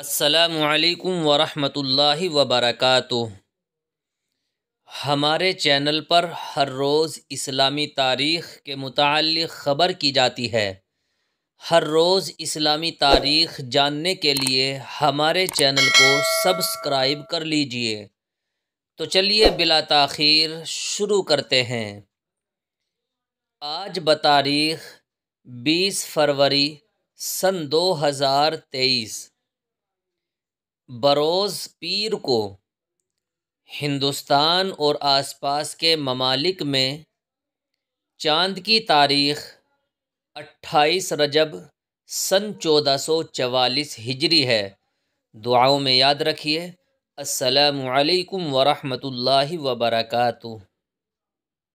السلام علیکم ورحمۃ اللہ وبرکاتہ ہمارے چینل پر ہر روز اسلامی تاریخ کے متعلق خبر کی جاتی ہے ہر روز اسلامی تاریخ جاننے کے لیے ہمارے چینل کو سبسکرائب کر لیجئے تو چلیے بلا تاخیر شروع کرتے ہیں آج بتاریخ بیس فروری سن دو ہزار تیئیس बरोज़ पीर को हिंदुस्तान और आसपास के ममालिक में चांद की तारीख़ 28 रजब सन 1444 हिजरी है दुआओं में याद रखिए अस्सलाम वालेकुम वरहमतुल्लाहि वबरकू